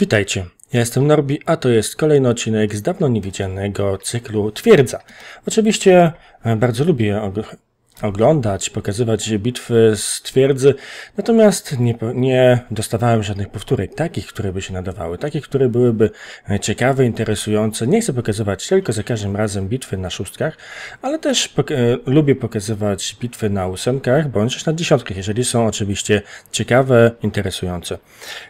Witajcie, ja jestem Norbi, a to jest kolejny odcinek z dawno niewidzianego cyklu Twierdza. Oczywiście e, bardzo lubię oglądać, pokazywać bitwy z twierdzy, natomiast nie, nie, dostawałem żadnych powtórek, takich, które by się nadawały, takich, które byłyby e, ciekawe, interesujące. Nie chcę pokazywać tylko za każdym razem bitwy na szóstkach, ale też pok e, lubię pokazywać bitwy na ósemkach, bądź też na dziesiątkach, jeżeli są oczywiście ciekawe, interesujące.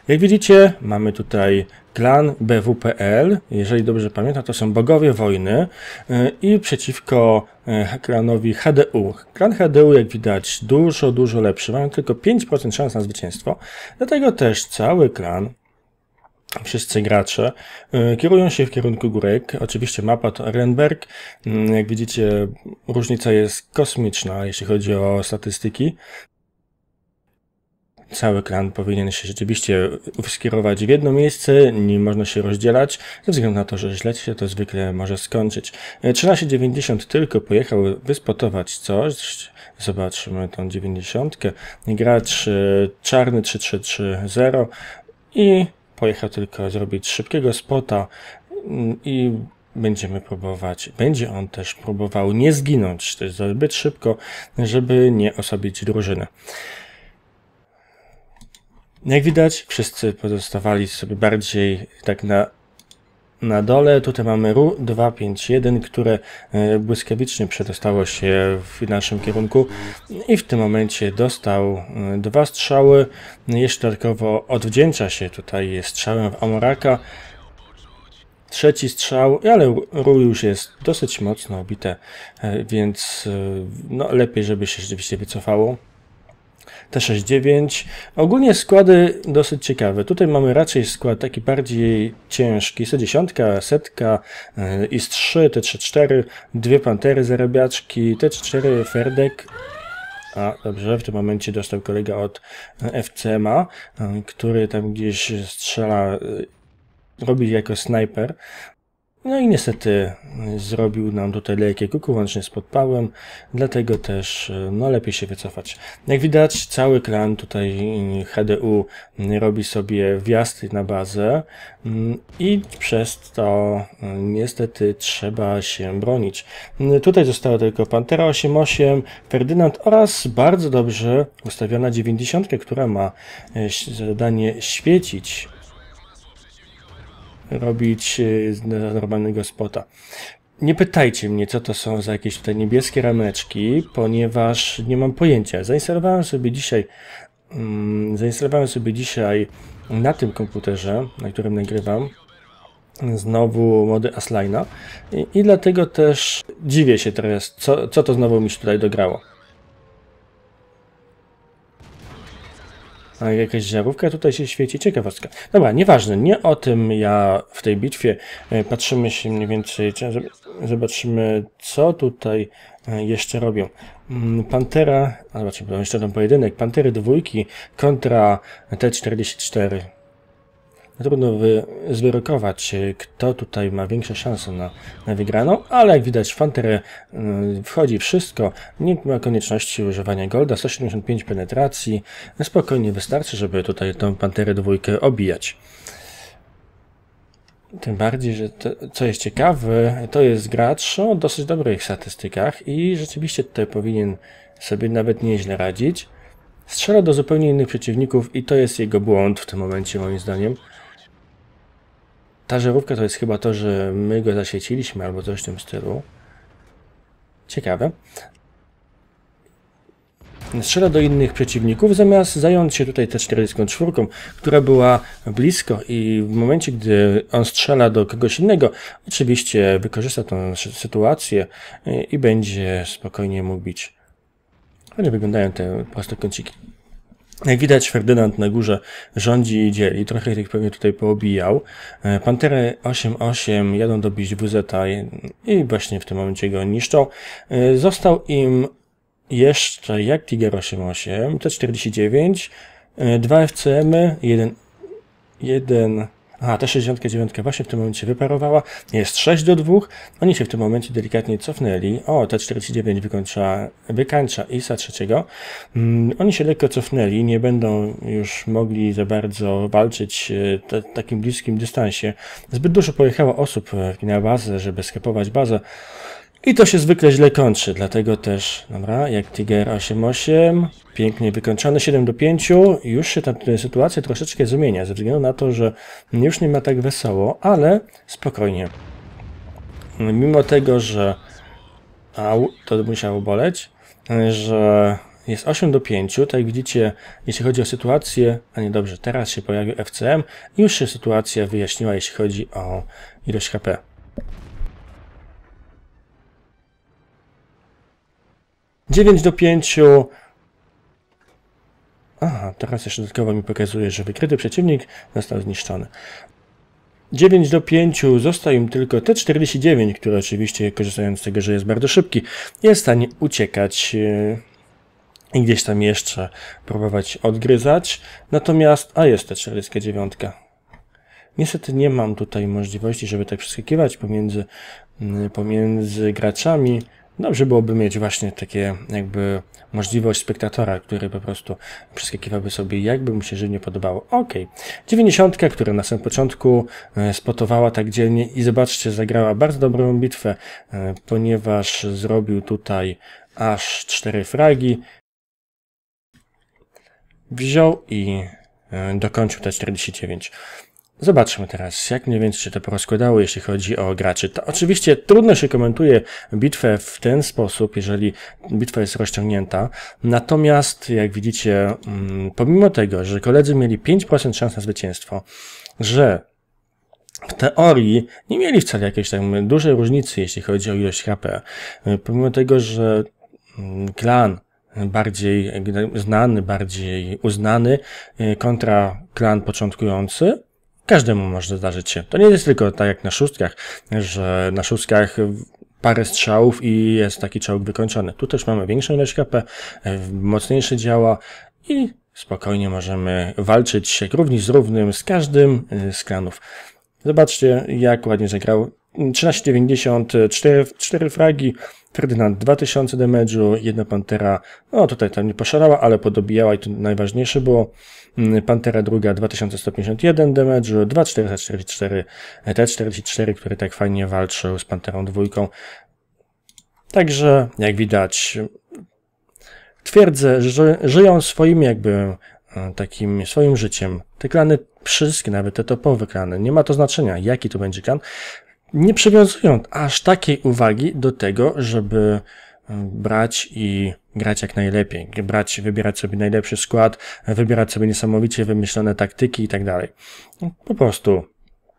Jak widzicie, mamy tutaj klan BWPL, jeżeli dobrze pamiętam, to są bogowie wojny y, i przeciwko y, klanowi HDU. Klan HDU, jak widać, dużo, dużo lepszy. Mają tylko 5% szans na zwycięstwo, dlatego też cały klan wszyscy gracze y, kierują się w kierunku górek. Oczywiście mapa to Arenberg. Mm, jak widzicie, różnica jest kosmiczna, jeśli chodzi o statystyki cały klan powinien się rzeczywiście skierować w jedno miejsce, nie można się rozdzielać, ze względu na to, że źle się to zwykle może skończyć. 1390 tylko pojechał wyspotować coś, zobaczymy tą 90, gracz czarny 3330 i pojechał tylko zrobić szybkiego spota i będziemy próbować, będzie on też próbował nie zginąć, to jest zbyt szybko, żeby nie osobić drużyny. Jak widać, wszyscy pozostawali sobie bardziej tak na, na dole. Tutaj mamy RU251, które e, błyskawicznie przedostało się w naszym kierunku i w tym momencie dostał e, dwa strzały. Jeszcze dodatkowo odwdzięcza się tutaj strzałem w Amoraka. Trzeci strzał, ale RU już jest dosyć mocno obite, e, więc no, lepiej, żeby się rzeczywiście wycofało. T69. Ogólnie składy dosyć ciekawe. Tutaj mamy raczej skład taki bardziej ciężki. C10, setka, IS-3, y, T34, dwie pantery zarabiaczki, T4, Ferdek. A dobrze, w tym momencie dostał kolega od y, FCMA, y, który tam gdzieś strzela robi jako snajper. No i niestety zrobił nam tutaj lekkie kuku, łącznie z podpałem, dlatego też e, no, lepiej się wycofać. Jak widać cały klan tutaj HDU robi sobie wjazd na bazę mm, i przez to e, niestety trzeba się bronić. E, tutaj została tylko Pantera 88, Ferdynand oraz bardzo dobrze ustawiona 90, która ma zadanie świecić robić y, normalnego spota. Nie pytajcie mnie, co to są za jakieś tutaj niebieskie rameczki, ponieważ nie mam pojęcia. Zainstalowałem sobie dzisiaj, um, zainstalowałem sobie dzisiaj na tym komputerze, na którym nagrywam, znowu mody Aslina i, i dlatego też dziwię się teraz, co, co to znowu mi się tutaj dograło. A jakaś żarówka tutaj się świeci, ciekawostka. Dobra, nieważne, nie o tym ja w tej bitwie. E, patrzymy się mniej więcej, zobaczymy co tutaj e, jeszcze robią. Mm, Pantera, a zobaczymy, jeszcze ten pojedynek, Pantery dwójki kontra T-44. No trudno wy, zwyrokować, y, kto tutaj ma większe szanse na, na wygraną, ale jak widać w Fanterę y, wchodzi wszystko. Nie ma konieczności używania golda, 175 penetracji. No spokojnie wystarczy, żeby tutaj tą Panterę dwójkę obijać. Tym bardziej, że to, co jest ciekawe, to jest gracz o dosyć dobrych statystykach i rzeczywiście tutaj powinien sobie nawet nieźle radzić. Strzela do zupełnie innych przeciwników i to jest jego błąd w tym momencie moim zdaniem. Ta żarówka to jest chyba to, że my go zasieciliśmy albo coś w tym stylu. Ciekawe. Strzela do innych przeciwników, zamiast zająć się tutaj T-44, która była blisko i w momencie, gdy on strzela do kogoś innego, oczywiście wykorzysta tą sytuację e, i będzie spokojnie mógł bić. Fajnie wyglądają te prostokąciki. Jak no widać, Ferdynand na górze rządzi i dzieli. Trochę tych pewnie tutaj poobijał. E, Pantery 8-8 jadą dobić WZ i właśnie w tym momencie go niszczą. E, został im jeszcze jak Tiger 8-8, T49, e, dwa FCM, jeden, jeden a, ta 69 właśnie w tym momencie wyparowała. Jest 6 do 2. Oni się w tym momencie delikatnie cofnęli. O, ta 49 wykończa, wykańcza ISA trzeciego. Mm, oni się lekko cofnęli. Nie będą już mogli za bardzo walczyć w e, takim bliskim dystansie. Zbyt dużo pojechało osób e, na bazę, żeby skapować bazę. I to się zwykle źle kończy, dlatego też, dobra, jak Tiger 8.8, pięknie wykończony 7 do 5, już się ta sytuacja troszeczkę zmienia, ze względu na to, że już nie ma tak wesoło, ale spokojnie. Mimo tego, że au, to musiało boleć, że jest 8 do 5, tak jak widzicie, jeśli chodzi o sytuację, a nie dobrze, teraz się pojawił FCM, już się sytuacja wyjaśniła, jeśli chodzi o ilość HP. 9 do 5. Aha, teraz jeszcze dodatkowo mi pokazuje, że wykryty przeciwnik został zniszczony. 9 do 5, został im tylko T49, który oczywiście, korzystając z tego, że jest bardzo szybki, jest w stanie uciekać e, i gdzieś tam jeszcze próbować odgryzać. Natomiast, a jest T49. Niestety nie mam tutaj możliwości, żeby tak przeskakiwać pomiędzy, pomiędzy graczami. Dobrze byłoby mieć właśnie takie jakby możliwość spektatora, który po prostu przeskakiwałby sobie, jakby mu się żywnie podobało. Ok. 90, która na samym początku e, spotowała tak dzielnie i zobaczcie, zagrała bardzo dobrą bitwę, e, ponieważ zrobił tutaj aż 4 fragi. Wziął i e, dokończył te 49. Zobaczmy teraz, jak mniej więcej się to porozkładało, jeśli chodzi o graczy. To oczywiście trudno się komentuje bitwę w ten sposób, jeżeli bitwa jest rozciągnięta. Natomiast, jak widzicie, mm, pomimo tego, że koledzy mieli 5% szans na zwycięstwo, że w teorii nie mieli wcale jakiejś tam dużej różnicy, jeśli chodzi o ilość HP. Y, pomimo tego, że mm, klan bardziej y, znany, bardziej uznany y, kontra klan początkujący, Każdemu może zdarzyć się. To nie jest tylko tak jak na szóstkach, że na szóstkach parę strzałów i jest taki czołg wykończony. Tu też mamy większą ilość HP, e, mocniejsze działa i spokojnie możemy walczyć się równi z równym z każdym e, z klanów. Zobaczcie, jak ładnie zagrał 13,94, 4 fragi, Ferdynand 2000 damage'u, jedna Pantera, no tutaj tam nie poszarała, ale podobijała i to najważniejsze było. Mm, pantera druga 2151 damage'u, 2444 T44, który tak fajnie walczył z Panterą dwójką. Także jak widać twierdzę, że żyją swoim jakby e, takim swoim życiem. Te klany, wszystkie, nawet te topowe klany, nie ma to znaczenia, jaki to będzie klan, nie przywiązują aż takiej uwagi do tego, żeby e, brać i grać jak najlepiej. Brać, wybierać sobie najlepszy skład, wybierać sobie niesamowicie wymyślone taktyki i tak dalej. Po prostu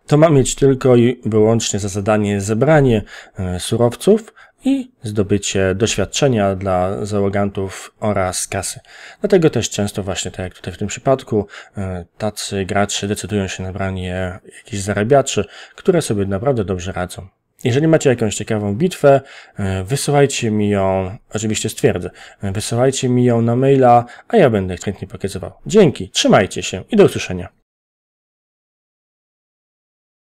to ma mieć tylko i wyłącznie za zadanie zebranie e, surowców, i zdobycie doświadczenia dla załogantów oraz kasy. Dlatego też często właśnie tak jak tutaj w tym przypadku e, tacy gracze decydują się na branie jakichś zarabiaczy, które sobie naprawdę dobrze radzą. Jeżeli macie jakąś ciekawą bitwę, e, wysyłajcie mi ją, oczywiście stwierdzę, e, wysyłajcie mi ją na maila, a ja będę chętnie pokazywał. Dzięki, trzymajcie się i do usłyszenia.